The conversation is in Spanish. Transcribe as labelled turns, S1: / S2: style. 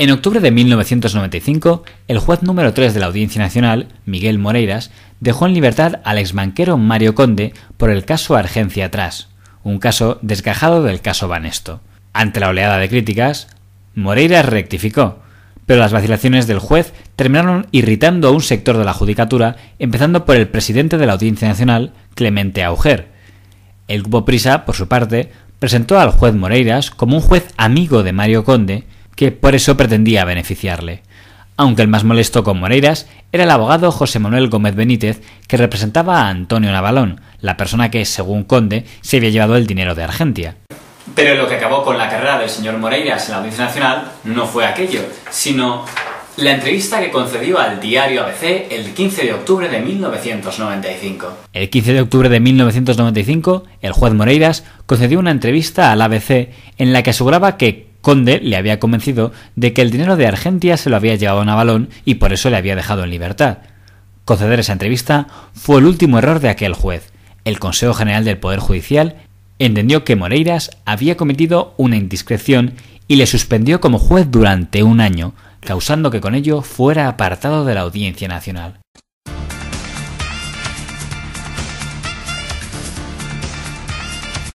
S1: En octubre de 1995, el juez número 3 de la Audiencia Nacional, Miguel Moreiras, dejó en libertad al exbanquero Mario Conde por el caso Argencia Atrás, un caso desgajado del caso Banesto. Ante la oleada de críticas, Moreiras rectificó, pero las vacilaciones del juez terminaron irritando a un sector de la judicatura, empezando por el presidente de la Audiencia Nacional, Clemente Auger. El grupo Prisa, por su parte, presentó al juez Moreiras como un juez amigo de Mario Conde, que por eso pretendía beneficiarle. Aunque el más molesto con Moreiras era el abogado José Manuel Gómez Benítez, que representaba a Antonio Navalón, la persona que, según Conde, se había llevado el dinero de Argentia. Pero lo que acabó con la carrera del señor Moreiras en la Audiencia Nacional no fue aquello, sino la entrevista que concedió al diario ABC el 15 de octubre de 1995. El 15 de octubre de 1995, el juez Moreiras concedió una entrevista al ABC en la que aseguraba que Conde le había convencido de que el dinero de Argentia se lo había llevado Navalón y por eso le había dejado en libertad. Conceder esa entrevista fue el último error de aquel juez. El Consejo General del Poder Judicial entendió que Moreiras había cometido una indiscreción y le suspendió como juez durante un año, causando que con ello fuera apartado de la Audiencia Nacional.